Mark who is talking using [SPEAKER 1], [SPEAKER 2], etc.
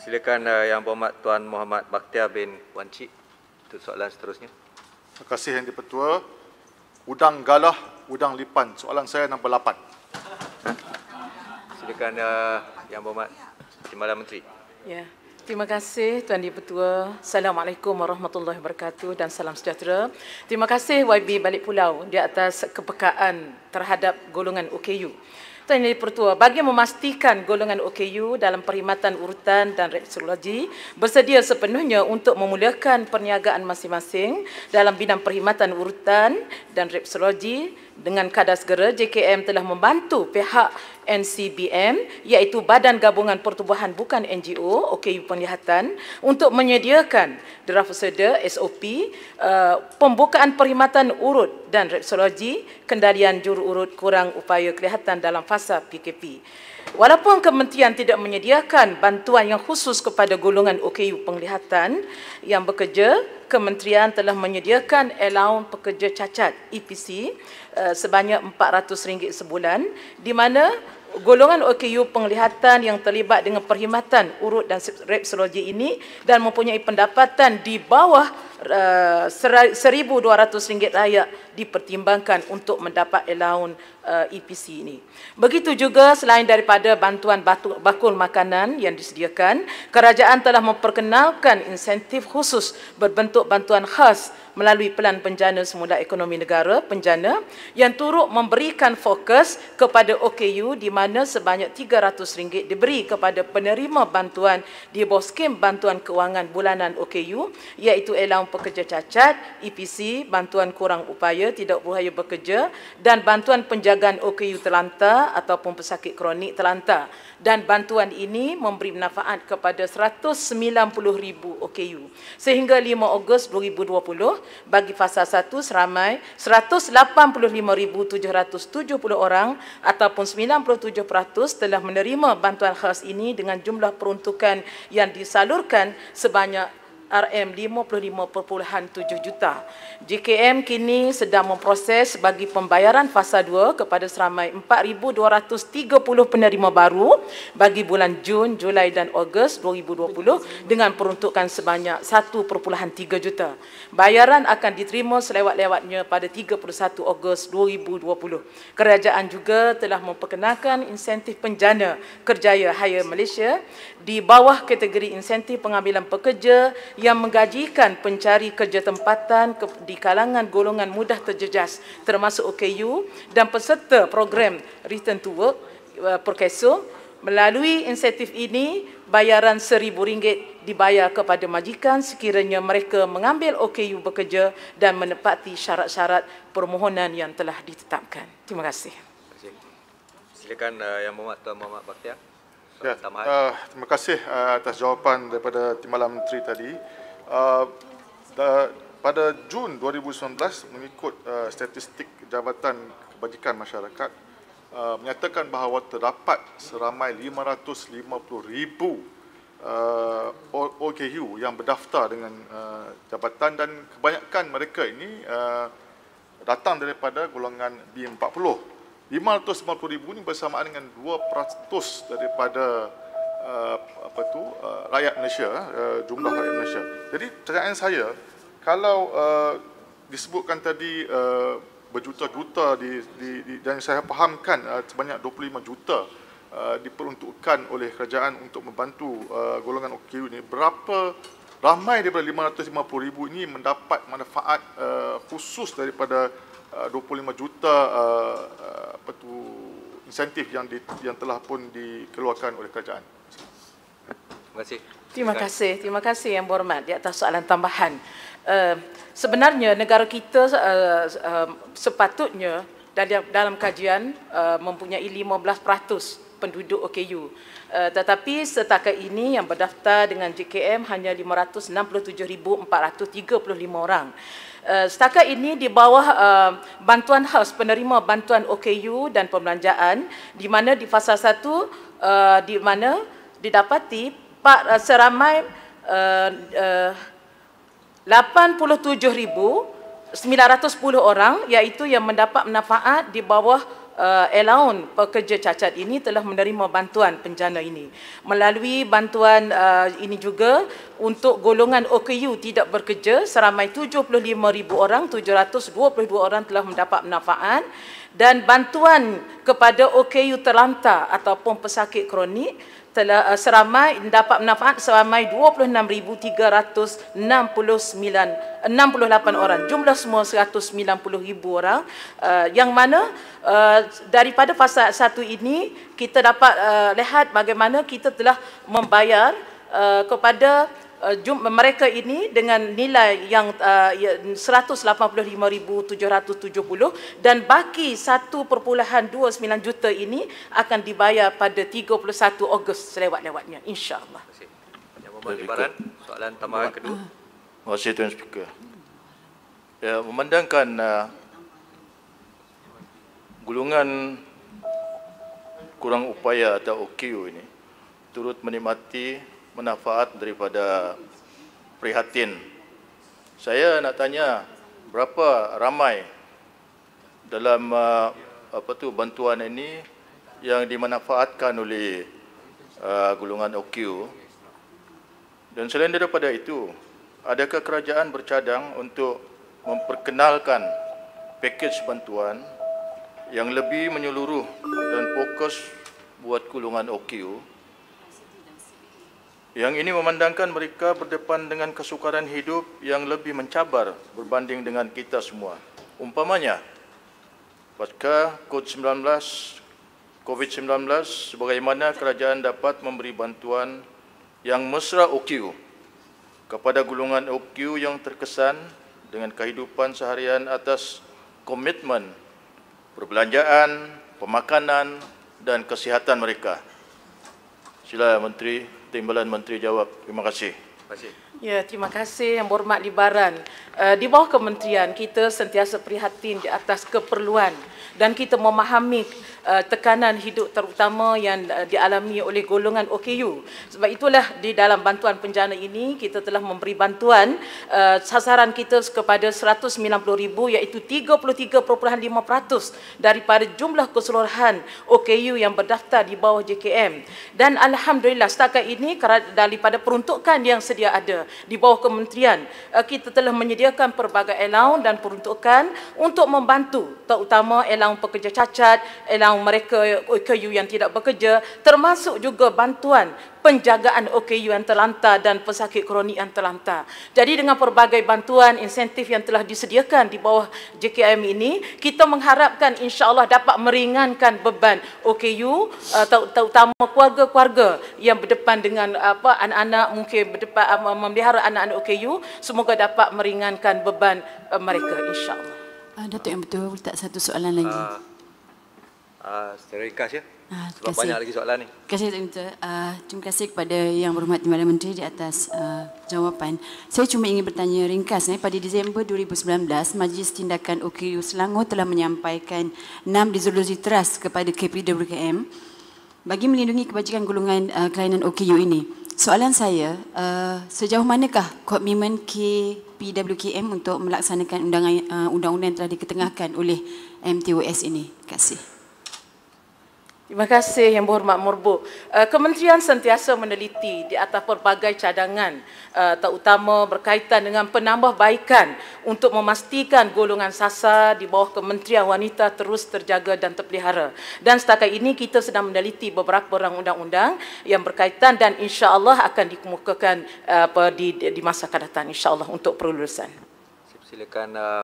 [SPEAKER 1] Silakan uh, Yang Berhormat Tuan Muhammad Baktiar bin Wan Cik untuk
[SPEAKER 2] soalan seterusnya. Terima kasih Yang Dipertua. Udang Galah, Udang Lipan. Soalan saya nombor 8.
[SPEAKER 1] Silakan uh, Yang Berhormat Timbalan Menteri.
[SPEAKER 3] Ya. Terima kasih Tuan Dipertua. Assalamualaikum warahmatullahi wabarakatuh dan salam sejahtera. Terima kasih YB Balik Pulau di atas kepekaan terhadap golongan OKU. Tuan Yang Pertua, bagi memastikan golongan OKU dalam perkhidmatan urutan dan reksologi bersedia sepenuhnya untuk memuliakan perniagaan masing-masing dalam bidang perkhidmatan urutan dan reksologi dengan kadar segera, JKM telah membantu pihak NCBM iaitu Badan Gabungan Pertubuhan Bukan NGO, OKU Penglihatan untuk menyediakan draft peserta SOP, uh, eh, pembukaan perkhidmatan urut dan repsologi, kendalian juru urut kurang upaya kelihatan dalam fasa PKP. Walaupun kementerian tidak menyediakan bantuan yang khusus kepada golongan OKU penglihatan yang bekerja, kementerian telah menyediakan allowance pekerja cacat EPC eh, sebanyak RM400 sebulan di mana golongan OKU penglihatan yang terlibat dengan perkhidmatan urut dan repsologi ini dan mempunyai pendapatan di bawah eh, RM1,200 layak dipertimbangkan untuk mendapat allowan uh, EPC ini. Begitu juga selain daripada bantuan batu, bakul makanan yang disediakan, kerajaan telah memperkenalkan insentif khusus berbentuk bantuan khas melalui pelan penjana semula ekonomi negara penjana yang turut memberikan fokus kepada OKU di mana sebanyak RM300 diberi kepada penerima bantuan di bawah skim bantuan kewangan bulanan OKU iaitu elaun pekerja cacat, EPC, bantuan kurang upaya tidak berbahaya bekerja dan bantuan penjagaan OKU Telanta ataupun pesakit kronik Telanta dan bantuan ini memberi manfaat kepada 190,000 OKU sehingga 5 Ogos 2020 bagi fasa 1 seramai 185,770 orang ataupun 97% telah menerima bantuan khas ini dengan jumlah peruntukan yang disalurkan sebanyak RM55.7 juta. JKM kini sedang memproses bagi pembayaran fasa 2 kepada seramai 4,230 penerima baru bagi bulan Jun, Julai dan Ogos 2020 dengan peruntukan sebanyak 1.3 juta. Bayaran akan diterima selewat-lewatnya pada 31 Ogos 2020. Kerajaan juga telah memperkenalkan insentif penjana kerjaya Hire Malaysia di bawah kategori insentif pengambilan pekerja yang menggajikan pencari kerja tempatan di kalangan golongan mudah terjejas termasuk OKU dan peserta program Return to Work uh, Perkeso melalui insentif ini bayaran rm ringgit dibayar kepada majikan sekiranya mereka mengambil OKU bekerja dan menepati syarat-syarat permohonan yang telah ditetapkan. Terima kasih.
[SPEAKER 1] Silakan uh, Yang Berhormat Tuan Muhammad Bakhtiar.
[SPEAKER 2] Ya. Uh, terima kasih uh, atas jawapan daripada Timbalan Menteri tadi. Uh, da, pada Jun 2019, mengikut uh, statistik Jabatan Kebajikan Masyarakat, uh, menyatakan bahawa terdapat seramai 550,000 uh, OKU yang berdaftar dengan uh, jabatan dan kebanyakan mereka ini uh, datang daripada golongan B40 550 ribu ini bersamaan dengan 2% daripada uh, apa tu uh, rakyat Malaysia uh, jumlah rakyat Malaysia. Jadi cakapan saya kalau uh, disebutkan tadi uh, berjuta-juta di, di, di, dan saya fahamkan uh, sebanyak 25 juta uh, diperuntukkan oleh kerajaan untuk membantu uh, golongan OKU ini berapa ramai daripada 550 ribu ini mendapat manfaat uh, khusus daripada 25 uh, juta uh, uh, apa tu insentif yang di, yang telah pun dikeluarkan oleh kerajaan. Terima kasih. Terima kasih.
[SPEAKER 3] Terima kasih yang berhormat di atas soalan tambahan. Uh, sebenarnya negara kita uh, uh, sepatutnya dalam, kajian uh, mempunyai 15% penduduk OKU. Uh, eh, tetapi setakat ini yang berdaftar dengan JKM hanya 567,435 orang. Uh, setakat ini di bawah uh, bantuan House penerima bantuan OKU dan pembelanjaan di mana di fasa 1 uh, di mana didapati pak, uh, seramai uh, uh, 87,910 orang iaitu yang mendapat manfaat di bawah uh, Elaun pekerja cacat ini telah menerima bantuan penjana ini. Melalui bantuan uh, ini juga untuk golongan OKU tidak bekerja seramai 75,000 orang, 722 orang telah mendapat manfaat dan bantuan kepada OKU terlantar ataupun pesakit kronik telah eh, seramai dapat manfaat seramai 26369 68 eh, orang jumlah semua 190000 orang uh, yang mana uh, daripada fasa satu ini kita dapat uh, lihat bagaimana kita telah membayar uh, kepada Eh, mereka ini dengan nilai yang eh, ya, uh, 185,770 dan baki 1.29 juta ini akan dibayar pada 31 Ogos selewat-lewatnya insya-Allah.
[SPEAKER 1] Jawapan soalan tambahan kedua. Terima kasih Tuan Speaker. Ya, memandangkan uh, gulungan kurang upaya atau OKU ini turut menikmati manfaat daripada prihatin. Saya nak tanya berapa ramai dalam uh, apa tu bantuan ini yang dimanfaatkan oleh uh, golongan OQ. Dan selain daripada itu, adakah kerajaan bercadang untuk memperkenalkan pakej bantuan yang lebih menyeluruh dan fokus buat golongan OQ yang ini memandangkan mereka berdepan dengan kesukaran hidup yang lebih mencabar berbanding dengan kita semua. Umpamanya, pasca COVID-19, sebagaimana kerajaan dapat memberi bantuan yang mesra OKU kepada gulungan OKU yang terkesan dengan kehidupan seharian atas komitmen perbelanjaan, pemakanan dan kesihatan mereka. Sila Menteri Timbalan Menteri jawab, terima kasih.
[SPEAKER 3] Ya, terima kasih yang berhormat Libaran. Eh, di bawah kementerian, kita sentiasa prihatin di atas keperluan dan kita memahami eh, tekanan hidup terutama yang eh, dialami oleh golongan OKU. Sebab itulah di dalam bantuan penjana ini, kita telah memberi bantuan sasaran kita kepada 190,000 iaitu 33.5% daripada jumlah keseluruhan OKU yang berdaftar di bawah JKM. Dan Alhamdulillah, setakat ini daripada peruntukan yang sedia sedia ada. Di bawah kementerian, eh, kita telah menyediakan pelbagai allowance dan peruntukan untuk membantu terutama allowance pekerja cacat, allowance mereka OKU eh, yang tidak bekerja termasuk juga bantuan penjagaan OKU yang terlantar dan pesakit kronik yang terlantar. Jadi dengan pelbagai bantuan insentif yang telah disediakan di bawah JKM ini, kita mengharapkan insya-Allah dapat meringankan beban OKU uh, eh, terutama keluarga-keluarga yang berdepan dengan eh, apa anak-anak mungkin berdepan uh, memelihara anak-anak OKU, semoga dapat meringankan beban mereka insya-Allah. Uh, Datuk yang betul, tak satu soalan lagi. Uh, uh, secara ringkas ya. Ah, Sebab banyak lagi soalan ni. Terima kasih Tuan Minta. Uh, terima kasih kepada Yang Berhormat Timbalan Menteri di atas uh, jawapan. Saya cuma ingin bertanya ringkas. Eh. Pada Disember 2019, Majlis Tindakan OKU Selangor telah menyampaikan 6 resolusi teras kepada KPWKM bagi melindungi kebajikan golongan uh, kelainan OKU ini. Soalan saya, uh, sejauh manakah komitmen KPWKM untuk melaksanakan undang-undang uh, yang telah diketengahkan oleh MTOS ini? Terima kasih. Terima kasih Yang Berhormat Morbo. Eh, Kementerian sentiasa meneliti di atas pelbagai cadangan eh, terutama berkaitan dengan penambahbaikan untuk memastikan golongan sasa di bawah Kementerian Wanita terus terjaga dan terpelihara. Dan setakat ini kita sedang meneliti beberapa orang undang-undang yang berkaitan dan insya Allah akan dikemukakan eh, di, masa akan insya Allah untuk perlulusan.
[SPEAKER 1] Silakan. Uh...